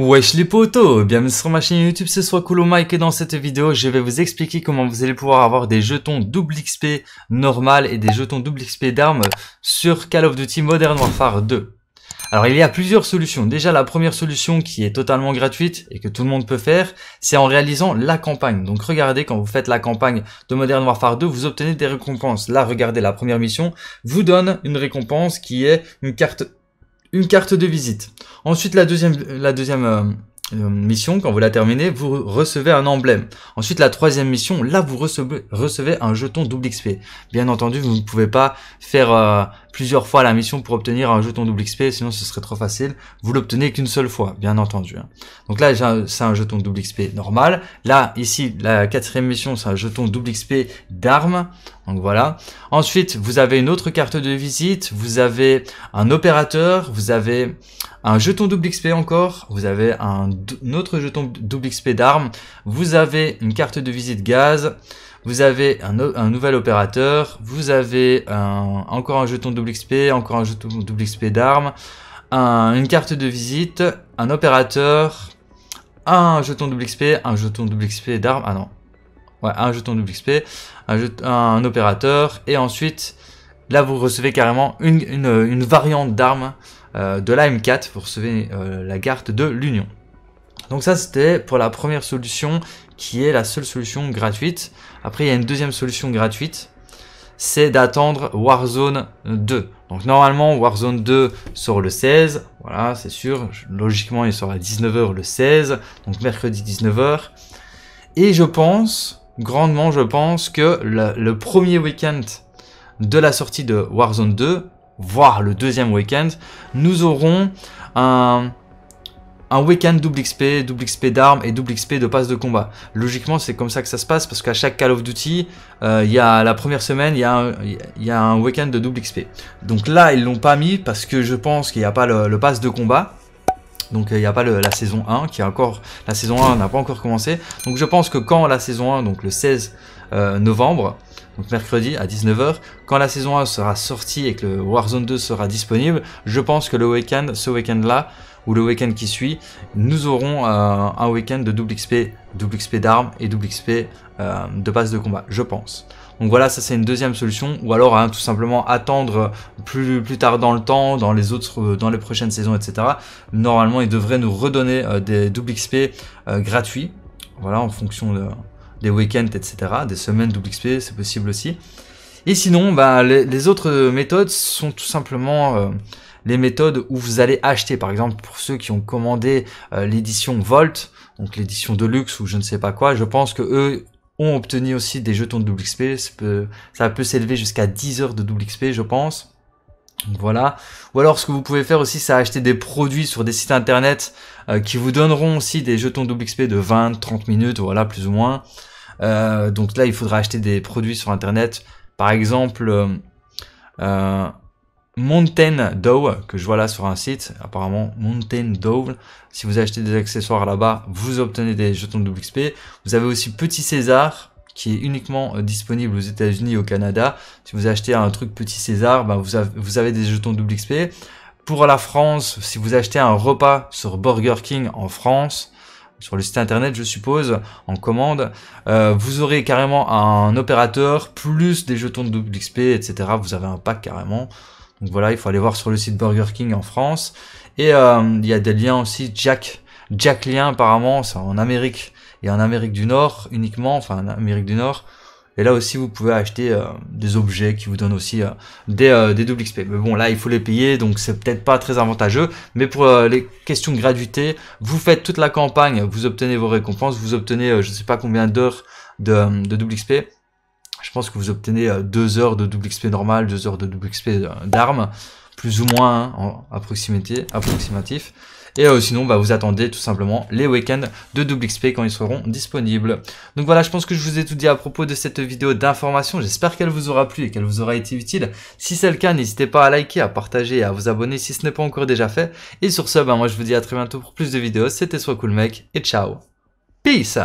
Wesh les potos, bienvenue sur ma chaîne YouTube, ce soit Cool Mike et dans cette vidéo je vais vous expliquer comment vous allez pouvoir avoir des jetons double XP normal et des jetons double XP d'armes sur Call of Duty Modern Warfare 2. Alors il y a plusieurs solutions, déjà la première solution qui est totalement gratuite et que tout le monde peut faire, c'est en réalisant la campagne. Donc regardez, quand vous faites la campagne de Modern Warfare 2, vous obtenez des récompenses. Là regardez, la première mission vous donne une récompense qui est une carte une carte de visite. Ensuite, la deuxième, la deuxième euh, euh, mission, quand vous la terminez, vous recevez un emblème. Ensuite, la troisième mission, là, vous recevez, recevez un jeton double XP. Bien entendu, vous ne pouvez pas faire euh, plusieurs fois la mission pour obtenir un jeton double XP, sinon ce serait trop facile. Vous l'obtenez qu'une seule fois, bien entendu. Hein. Donc là, c'est un jeton double XP normal. Là, ici, la quatrième mission, c'est un jeton double XP d'armes. Donc voilà. Ensuite, vous avez une autre carte de visite, vous avez un opérateur, vous avez un jeton double XP encore, vous avez un, autre jeton double XP d'armes, vous avez une carte de visite gaz, vous avez un, nouvel opérateur, vous avez un, encore un jeton double XP, encore un jeton double XP d'armes, une carte de visite, un opérateur, un jeton double XP, un jeton double XP d'armes, ah non, Ouais, un jeton double XP, un, opérateur, et ensuite, là vous recevez carrément une, variante d'arme euh, de la M4, vous recevez euh, la carte de l'Union. Donc ça c'était pour la première solution qui est la seule solution gratuite. Après il y a une deuxième solution gratuite, c'est d'attendre Warzone 2. Donc normalement Warzone 2 sort le 16, voilà c'est sûr, logiquement il sort à 19h le 16, donc mercredi 19h. Et je pense grandement, je pense, que le, premier week-end de la sortie de Warzone 2, voire le deuxième week-end, nous aurons un, week-end double XP, double XP d'armes et double XP de passe de combat. Logiquement, c'est comme ça que ça se passe parce qu'à chaque Call of Duty, euh, il y a la première semaine, il y, a un week-end de double XP. Donc là, ils l'ont pas mis parce que je pense qu'il n'y a pas le, le pass de combat. Donc il euh, n'y a pas la saison 1 qui est encore... La saison 1 n'a pas encore commencé. Donc je pense que quand la saison 1, donc le 16 euh, novembre, donc mercredi à 19h, quand la saison 1 sera sortie et que le Warzone 2 sera disponible, je pense que le week-end, ce week-end-là, ou le week-end qui suit, nous aurons euh, un week-end de double XP double XP d'armes et double XP euh, de base de combat, je pense. Donc voilà, ça c'est une deuxième solution, ou alors hein, tout simplement attendre plus, plus tard dans le temps, dans les autres, euh, dans les prochaines saisons, etc. Normalement, ils devraient nous redonner euh, des double XP euh, gratuits, voilà, en fonction de, des week-ends, etc. Des semaines double XP, c'est possible aussi. Et sinon, bah, les, les, autres méthodes sont tout simplement les méthodes où vous allez acheter. Par exemple, pour ceux qui ont commandé euh, l'édition Volt, donc l'édition de luxe ou je ne sais pas quoi, je pense que eux ont obtenu aussi des jetons de double XP. Ça peut, s'élever jusqu'à 10 heures de double XP, je pense. voilà. Ou alors ce que vous pouvez faire aussi, c'est acheter des produits sur des sites internet euh, qui vous donneront aussi des jetons double XP de 20, 30 minutes, voilà, plus ou moins. Euh, donc là, il faudra acheter des produits sur internet. Par exemple, Mountain Dow que je vois là sur un site, apparemment Mountain Dow. Si vous achetez des accessoires là-bas, vous obtenez des jetons de xp Vous avez aussi Petit César qui est uniquement euh, disponible aux États-Unis et au Canada. Si vous achetez un truc Petit César, ben, vous, avez, des jetons de xp Pour la France, si vous achetez un repas sur Burger King en France, sur le site internet, je suppose, en commande, euh, vous aurez carrément un opérateur plus des jetons de double XP, etc. Vous avez un pack carrément. Donc voilà, il faut aller voir sur le site Burger King en France. Et euh, il y a des liens aussi, Jack, Jack Lien apparemment, c'est en Amérique et en Amérique du Nord uniquement, enfin en Amérique du Nord. Et là aussi, vous pouvez acheter euh, des objets qui vous donnent aussi euh, des, double XP. Mais bon, là, il faut les payer, donc c'est peut-être pas très avantageux. Mais pour les questions de gratuité, vous faites toute la campagne, vous obtenez vos récompenses, vous obtenez je ne sais pas combien d'heures de, de double XP je pense que vous obtenez euh, deux heures de double XP normal, deux heures de double XP euh, d'armes, plus ou moins hein, en approximatif. Et euh, sinon, bah, vous attendez tout simplement les week-ends de double XP quand ils seront disponibles. Donc voilà, je pense que je vous ai tout dit à propos de cette vidéo d'information. J'espère qu'elle vous aura plu et qu'elle vous aura été utile. Si c'est le cas, n'hésitez pas à liker, à partager et à vous abonner si ce n'est pas encore déjà fait. Et sur ce, bah, moi je vous dis à très bientôt pour plus de vidéos. C'était Soit Cool Mec et ciao. Peace